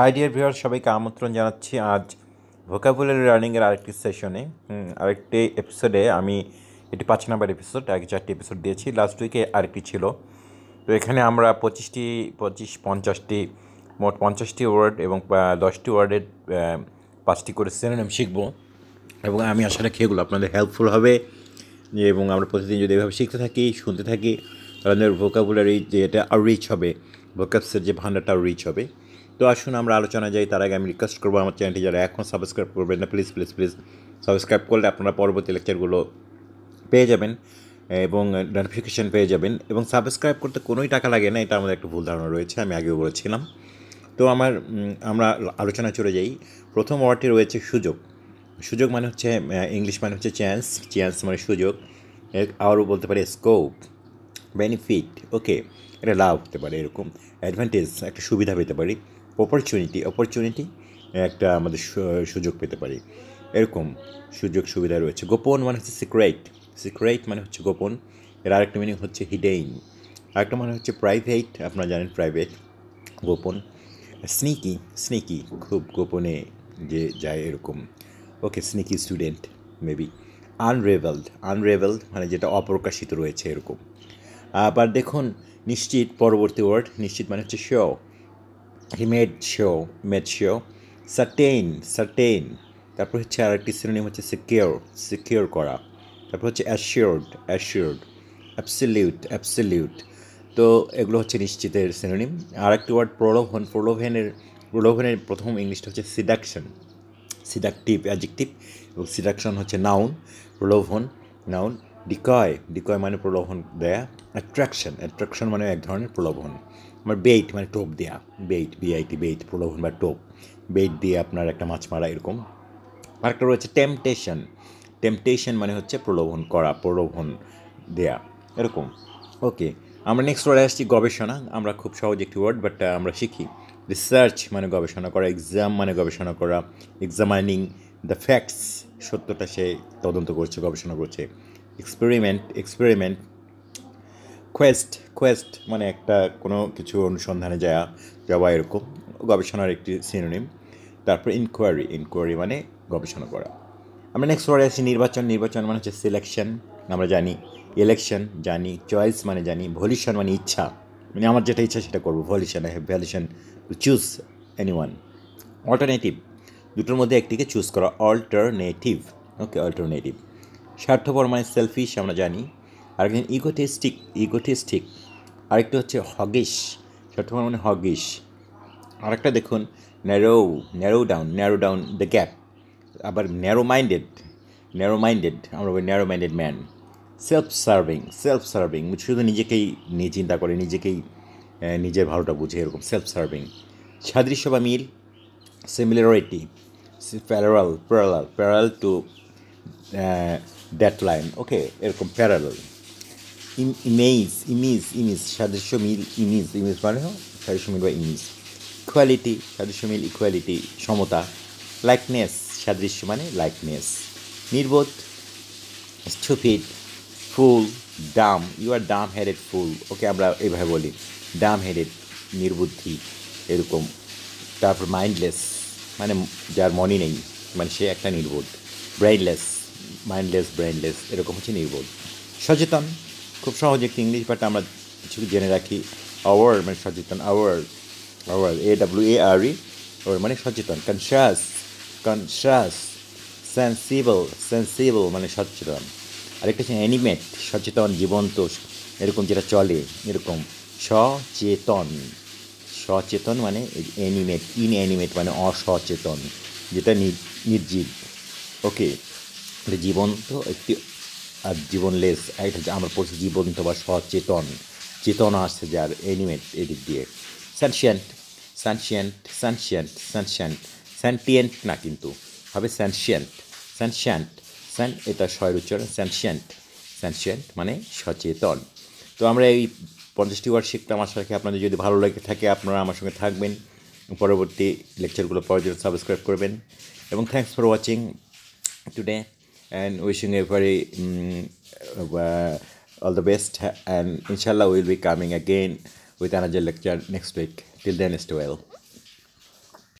high dear viewer সবাইকে আমন্ত্রণ জানাচ্ছি আজ ভোকাবুলারি রানিংয়ের আরেকটি সেশনে আরেকটি এপিসোডে আমি এটি পাঁচ নাম্বার এপিসোড আগে চারটি এপিসোড দিয়েছি লাস্ট উইকে আরেকটি ছিল তো এখানে আমরা পঁচিশটি পঁচিশ পঞ্চাশটি মোট পঞ্চাশটি ওয়ার্ড এবং দশটি ওয়ার্ডের পাঁচটি করে সিনোনিম শিখব এবং আমি আশা রাখি এগুলো আপনাদের হেল্পফুল হবে এবং আমরা প্রতিদিন যদি এভাবে শিখতে থাকি শুনতে থাকি তাহলে আমাদের ভোকাবুলারি যে এটা আর রিচ হবে ভোকাবসের যে ভান্ডারটা আরও রিচ হবে তো আসুন আমরা আলোচনা যাই তার আগে আমি রিকোয়েস্ট করবো আমার চ্যানেলটি যারা এখন সাবস্ক্রাইব করবেন না প্লিজ প্লিজ প্লিজ সাবস্ক্রাইব করলে আপনারা পরবর্তী লেকচারগুলো পেয়ে যাবেন এবং নোটিফিকেশান পেয়ে যাবেন এবং সাবস্ক্রাইব করতে কোনোই টাকা লাগে না এটা আমাদের একটা ভুল ধারণা রয়েছে আমি আগেও বলেছিলাম তো আমার আমরা আলোচনা চলে যাই প্রথম ওয়ার্ডটি রয়েছে সুযোগ সুযোগ মানে হচ্ছে ইংলিশ মানে হচ্ছে চ্যান্স চ্যান্স মানে সুযোগ আরও বলতে পারে স্কোপ বেনিফিট ওকে এটা লাভ হতে পারে এরকম অ্যাডভান্টেজ একটা সুবিধা পেতে পারি অপরচুনিটি অপরচুনিটি একটা আমাদের সুযোগ পেতে পারি এরকম সুযোগ সুবিধা রয়েছে গোপন মানে হচ্ছে সিক্রেট সিক্রেট মানে হচ্ছে গোপন এর আরেকটা মিনিং হচ্ছে হিডেইন আরেকটা মানে হচ্ছে প্রাইভেট আপনারা জানেন প্রাইভেট গোপন স্নিকি স্নিকি খুব গোপনে যে যায় এরকম okay sneaky student maybe unravelled unravelled মানে যেটা অপ্রকাশিত রয়েছে এরকম আবার দেখুন নিশ্চিত পরবর্তী ওয়ার্ড নিশ্চিত মানে হচ্ছে sure he made sure made sure certain certain তারপর হচ্ছে আরেকটি সিনোনিম হচ্ছে সিকিওর সিকিওর করা তারপর হচ্ছে অ্যাসিওর্ড অ্যাসিওর্ড অ্যাবসলিউট অ্যাবসলিউট তো এগুলো হচ্ছে নিশ্চিতের সিনোনিম আর একটি ওয়ার্ড প্রলোভন প্রলোভনের প্রলোভনের প্রথম ইংলিশটা হচ্ছে সিডাকশন সিডাকটিভ অ্যাজেক্টিভ এবং সিডাকশন হচ্ছে নাউন প্রলোভন নাউন ডিকয় ডিকয় মানে প্রলোভন দেয়া অ্যাট্রাকশন অ্যাট্রাকশন মানে এক ধরনের প্রলোভন আমার বেইট মানে টোপ দেয়া বেইট বিআইটি বেইট প্রলোভন বা টোপ বেইট দিয়ে আপনার একটা মাছ মারা এরকম আরেকটা রয়েছে টেম্পটেশন টেম্পটেশন মানে হচ্ছে প্রলোভন করা প্রলোভন দেয়া এরকম ওকে আমরা নেক্সট ওয়ার্ডে আসছি গবেষণা আমরা খুব সহজ একটি ওয়ার্ড বাট আমরা শিখি রিসার্চ মানে গবেষণা করা এক্সাম মানে গবেষণা করা এক্সামাইনিং দ্য ফ্যাক্টস সত্যটা সে তদন্ত করছে গবেষণা করছে এক্সপেরিমেন্ট এক্সপেরিমেন্ট কোয়েস্ট কোয়েস্ট মানে একটা কোনো কিছু অনুসন্ধানে যাওয়া যাওয়া এরকম গবেষণার একটি সিনোনিম তারপর ইনকোয়ারি ইনকোয়ারি মানে গবেষণা করা আমরা নেক্সট ওয়ার্ডে আসি নির্বাচন নির্বাচন মানে হচ্ছে সিলেকশন আমরা জানি ইলেকশন জানি চয়েস মানে জানি ভলিউশন মানে ইচ্ছা মানে আমার যেটা ইচ্ছা সেটা করবো volition I have volition to choose any one alternative দুটোর মধ্যে একটিকে চুজ করা অল্টারনেটিভ ওকে অল্টারনেটিভ স্বার্থপর মানে সেলফিশ আমরা জানি আরেকজন ইগোটেস্টিক ইগোটেস্টিক আরেকটা হচ্ছে হগিস স্বার্থপর মানে হগিস আরেকটা দেখুন narrow narrow down narrow down the gap আবার ন্যারো মাইন্ডেড ন্যারো মাইন্ডেড আমরা বলি narrow minded man self serving self serving শুধু নিজেকেই নিয়ে চিন্তা করে নিজেকেই নিজের ভালোটা বুঝে এরকম সেলফ সার্ভিং সাদৃশ্য বা মিল similarity parallel parallel parallel to that line okay এরকম প্যারাল ইমেজ ইমিজ ইমিজ সাদৃশ্য মিল ইমিজ ইমেজ মানে সাদৃশ্য মিল বা ইমিজ ইকুয়ালিটি সাদৃশ্য মিল ইকুয়ালিটি সমতা লাইকনেস সাদৃশ্য মানে লাইকনেস নির্বোধ স্টুপিড ফুল ডাম ইউ আর ডাম হেডেড ফুল ওকে আমরা এইভাবে বলি ডাম হেডেড নির্বুদ্ধি এরকম তারপর মাইন্ডলেস মানে যার মনে নেই মানে সে একটা নির্বোধ ব্রেইনলেস মাইন্ডলেস ব্রেনলেস এরকম হচ্ছে নির্বোধ সচেতন খুব সহজ একটি ইংলিশ বাট আমরা কিছু জেনে রাখি আওয়ার মানে সচেতন aware aware A W A R E aware মানে সচেতন কনসাস কনসাস সেন্সিবল সেন্সিবল মানে সচেতন আরেকটা হচ্ছে অ্যানিমেট সচেতন জীবন্ত এরকম যেটা চলে এরকম সচেতন সচেতন মানে অ্যানিমেট ইন অ্যানিমেট মানে অসচেতন যেটা নির্জীব ওকে জীবন্ত একটি আর জীবনলেস এটা হচ্ছে আমরা পড়ছি জীবন্ত বা সচেতন চেতনা আসছে যার এনিমেট এদিক দিয়ে স্যানশিয়েন্ট স্যানশিয়েন্ট স্যানশিয়েন্ট স্যানশিয়েন্ট স্যান্টিয়েন্ট না কিন্তু হবে স্যানশিয়েন্ট স্যানশিয়েন্ট স্যান এটা স্বয়ের উচ্চারণ স্যানশিয়েন্ট স্যানশিয়েন্ট মানে সচেতন তো আমরা এই পঞ্চাশটি ওয়ার্ড শিখতাম আশা রাখি আপনাদের যদি ভালো লেগে থাকে আপনারা আমার সঙ্গে থাকবেন পরবর্তী লেকচারগুলো পরে সাবস্ক্রাইব করবেন এবং thanks for watching today and wishing you very um, mm, uh, all the best and inshallah we'll be coming again with another lecture next week till then stay well